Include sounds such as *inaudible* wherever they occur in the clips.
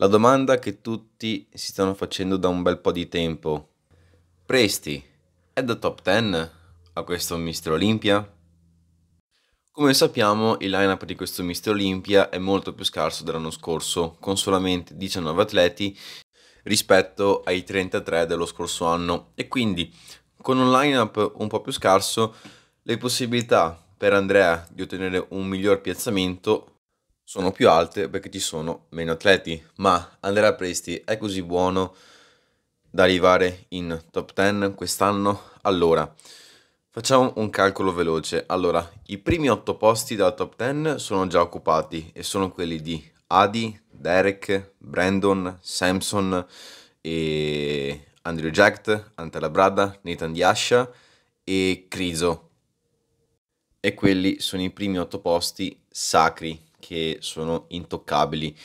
La domanda che tutti si stanno facendo da un bel po' di tempo. Presti, è da top 10 a questo Mister Olimpia? Come sappiamo, il lineup di questo Mister Olimpia è molto più scarso dell'anno scorso, con solamente 19 atleti rispetto ai 33 dello scorso anno e quindi con un lineup un po' più scarso le possibilità per Andrea di ottenere un miglior piazzamento sono più alte perché ci sono meno atleti, ma Andrea Presti è così buono da arrivare in top 10 quest'anno? Allora, facciamo un calcolo veloce. Allora, i primi 8 posti della top 10 sono già occupati e sono quelli di Adi, Derek, Brandon, Samson e Andrew Jack, Antela Brada, Nathan Diascia e Criso. E quelli sono i primi 8 posti sacri che sono intoccabili.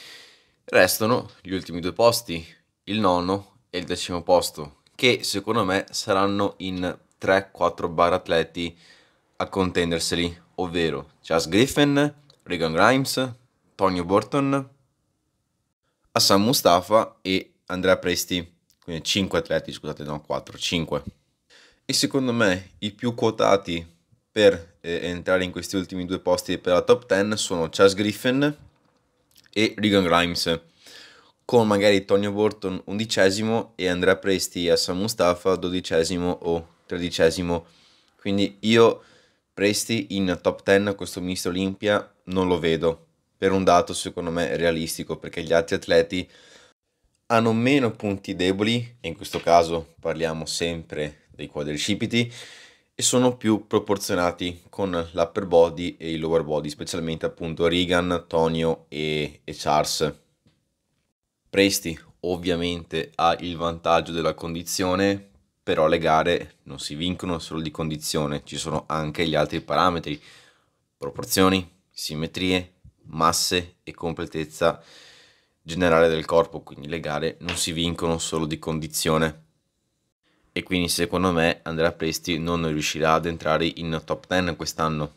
Restano gli ultimi due posti, il nono e il decimo posto, che secondo me saranno in 3-4 bar atleti a contenderseli, ovvero Chas Griffin, Regan Grimes, Tonio Burton, Hassan Mustafa e Andrea Presti. Quindi 5 atleti, scusate, no, 4, 5. E secondo me i più quotati per eh, entrare in questi ultimi due posti per la top 10 sono Chas Griffin e Regan Grimes, con magari Tonio Burton undicesimo e Andrea Presti e Hassan Mustafa dodicesimo o tredicesimo. Quindi io Presti in top 10 a questo mister Olimpia non lo vedo, per un dato secondo me realistico, perché gli altri atleti hanno meno punti deboli, e in questo caso parliamo sempre dei quadricipiti, e sono più proporzionati con l'upper body e il lower body, specialmente appunto Regan, Tonio e, e Charles. Presti ovviamente ha il vantaggio della condizione, però le gare non si vincono solo di condizione, ci sono anche gli altri parametri, proporzioni, simmetrie, masse e completezza generale del corpo, quindi le gare non si vincono solo di condizione e quindi secondo me Andrea Presti non riuscirà ad entrare in top 10 quest'anno.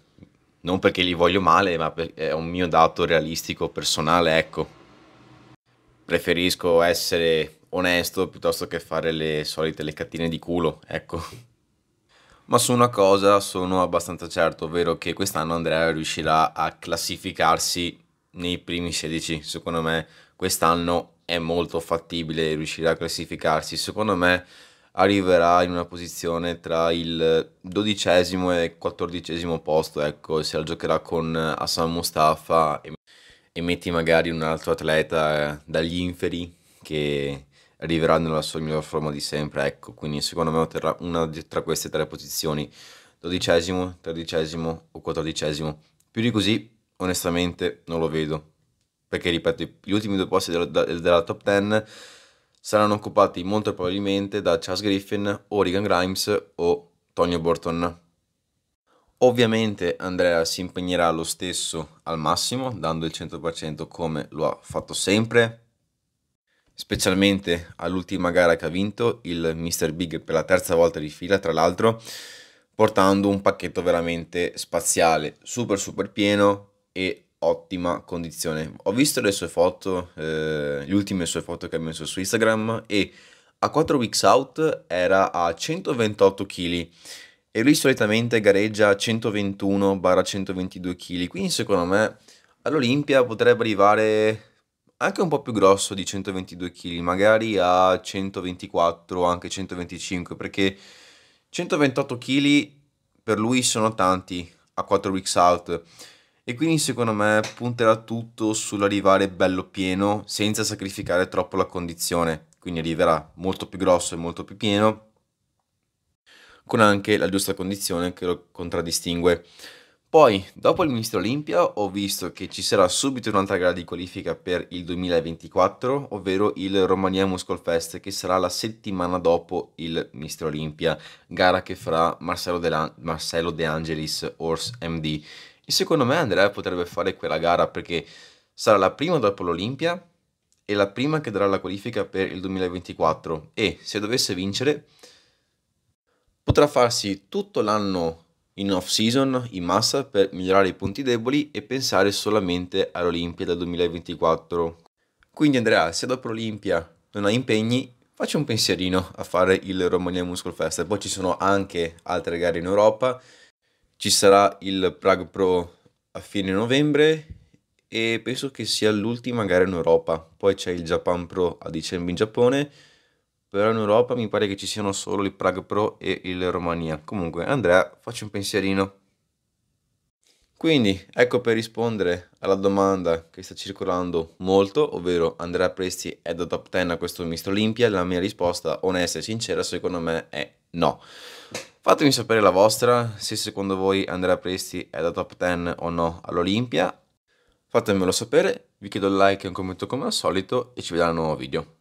Non perché li voglio male, ma è un mio dato realistico personale, ecco. Preferisco essere onesto piuttosto che fare le solite leccatine di culo, ecco. *laughs* Ma su una cosa sono abbastanza certo, ovvero che quest'anno Andrea riuscirà a classificarsi nei primi 16. Secondo me quest'anno è molto fattibile riuscire a classificarsi. Secondo me arriverà in una posizione tra il dodicesimo e quattordicesimo posto, ecco, se la giocherà con Hassan Mustafa e, e metti magari un altro atleta eh, dagli inferi che arriverà nella sua migliore forma di sempre, ecco, quindi secondo me otterrà una tra queste tre posizioni, dodicesimo, tredicesimo o quattordicesimo, più di così onestamente non lo vedo, perché ripeto, gli ultimi due posti della, della top 10 saranno occupati molto probabilmente da Charles Griffin o Regan Grimes o Tonio Burton. Ovviamente Andrea si impegnerà lo stesso al massimo, dando il 100% come lo ha fatto sempre, specialmente all'ultima gara che ha vinto, il Mr. Big per la terza volta di fila, tra l'altro, portando un pacchetto veramente spaziale, super super pieno e ottima condizione. Ho visto le sue foto, eh, le ultime sue foto che ha messo su Instagram e a 4 weeks out era a 128 kg e lui solitamente gareggia a 121-122 kg, quindi secondo me all'Olimpia potrebbe arrivare anche un po' più grosso di 122 kg, magari a 124 o anche 125, perché 128 kg per lui sono tanti a 4 weeks out e quindi secondo me punterà tutto sull'arrivare bello pieno senza sacrificare troppo la condizione, quindi arriverà molto più grosso e molto più pieno con anche la giusta condizione che lo contraddistingue. Poi, dopo il Ministro Olimpia, ho visto che ci sarà subito un'altra gara di qualifica per il 2024, ovvero il Romania Muscle Fest, che sarà la settimana dopo il Ministro Olimpia, gara che farà Marcello De, Lan- Marcello De Angelis, Horse MD. E secondo me Andrea potrebbe fare quella gara perché sarà la prima dopo l'Olimpia e la prima che darà la qualifica per il 2024 e se dovesse vincere potrà farsi tutto l'anno in off season in massa per migliorare i punti deboli e pensare solamente all'Olimpia del 2024. Quindi Andrea, se dopo l'Olimpia non hai impegni, facci un pensierino a fare il Romania Muscle Fest. Poi ci sono anche altre gare in Europa ci sarà il Prague Pro a fine novembre e penso che sia l'ultima gara in Europa. Poi c'è il Japan Pro a dicembre in Giappone, però in Europa mi pare che ci siano solo il Prague Pro e il Romania. Comunque, Andrea, faccio un pensierino. Quindi, ecco per rispondere alla domanda che sta circolando molto, ovvero Andrea Presti è da top 10 a questo Mister Olimpia, la mia risposta onesta e sincera secondo me è No. Fatemi sapere la vostra, se secondo voi Andrea Presti è da top 10 o no all'Olimpia. Fatemelo sapere, vi chiedo un like e un commento come al solito e ci vediamo al nuovo video.